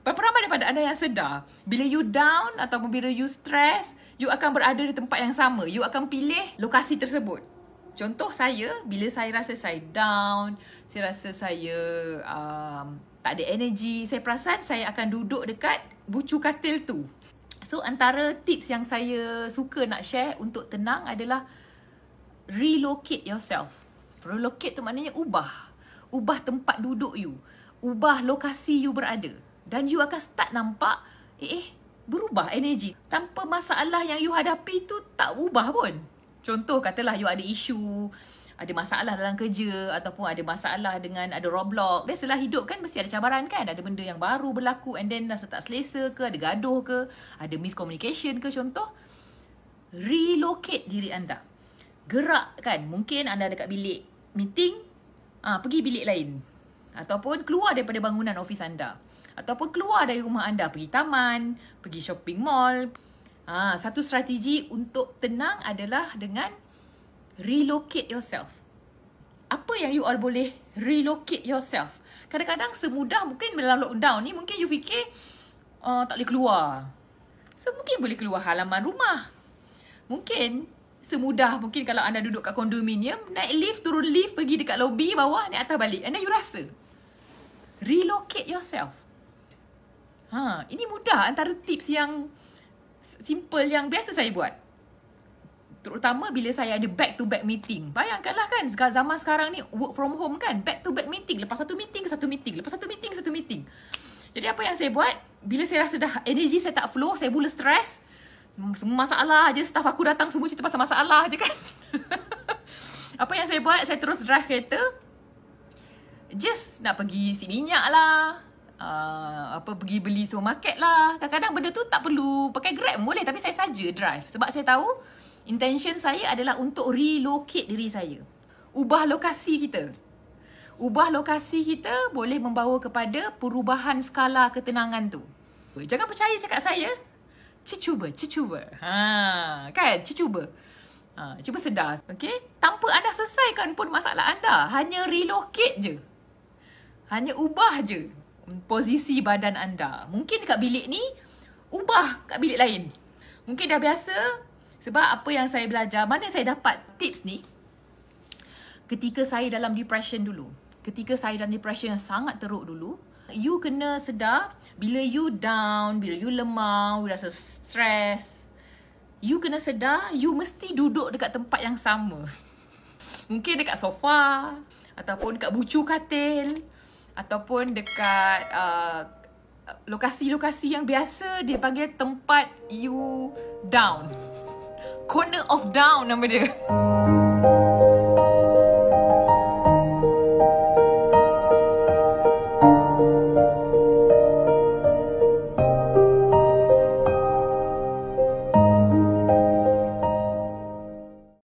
Berapa ramai daripada anda yang sedar Bila you down atau bila you stress You akan berada di tempat yang sama You akan pilih lokasi tersebut Contoh saya, bila saya rasa saya down Saya rasa saya um, tak ada energy Saya perasan saya akan duduk dekat bucu katil tu So antara tips yang saya suka nak share untuk tenang adalah Relocate yourself Relocate tu maknanya ubah Ubah tempat duduk you Ubah lokasi you berada dan you akan start nampak eh, eh berubah energi tanpa masalah yang you hadapi tu tak ubah pun contoh katalah you ada isu ada masalah dalam kerja ataupun ada masalah dengan ada roblox biasalah hidup kan mesti ada cabaran kan ada benda yang baru berlaku and then rasa tak selesa ke ada gaduh ke ada miscommunication ke contoh relocate diri anda gerak kan mungkin anda dekat bilik meeting ah ha, pergi bilik lain ataupun keluar daripada bangunan office anda ataupun keluar dari rumah anda pergi taman, pergi shopping mall. Ha, satu strategi untuk tenang adalah dengan relocate yourself. Apa yang you all boleh relocate yourself? Kadang-kadang semudah mungkin dalam lockdown ni mungkin you fikir uh, tak boleh keluar. So mungkin boleh keluar halaman rumah. Mungkin semudah mungkin kalau anda duduk kat kondominium, naik lift, turun lift, pergi dekat lobi bawah, naik atas balik. Anda you rasa. Relocate yourself. Ha, ini mudah antara tips yang simple yang biasa saya buat. Terutama bila saya ada back to back meeting. Bayangkanlah kan zaman sekarang ni work from home kan, back to back meeting, lepas satu meeting ke satu meeting, lepas satu meeting ke satu meeting. Jadi apa yang saya buat? Bila saya rasa dah energy saya tak flow, saya mula stres. Semua masalah aje staff aku datang semua cerita pasal masalah aje kan. apa yang saya buat? Saya terus drive kereta. Just nak pergi si minyak lah uh, apa pergi beli supermarket lah. Kadang-kadang benda tu tak perlu pakai Grab boleh tapi saya saja drive sebab saya tahu intention saya adalah untuk relocate diri saya. Ubah lokasi kita. Ubah lokasi kita boleh membawa kepada perubahan skala ketenangan tu. Jangan percaya cakap saya. Cicuba, cicuba. Ha, kan? Cicuba. Ha, cuba sedar. Okay? Tanpa anda selesaikan pun masalah anda. Hanya relocate je. Hanya ubah je posisi badan anda. Mungkin dekat bilik ni, ubah kat bilik lain. Mungkin dah biasa sebab apa yang saya belajar, mana saya dapat tips ni ketika saya dalam depression dulu. Ketika saya dalam depression yang sangat teruk dulu, you kena sedar bila you down, bila you lemah, you rasa stress. You kena sedar you mesti duduk dekat tempat yang sama. Mungkin dekat sofa ataupun dekat bucu katil ataupun dekat uh, lokasi-lokasi yang biasa dia panggil tempat you down. Corner of down nama dia.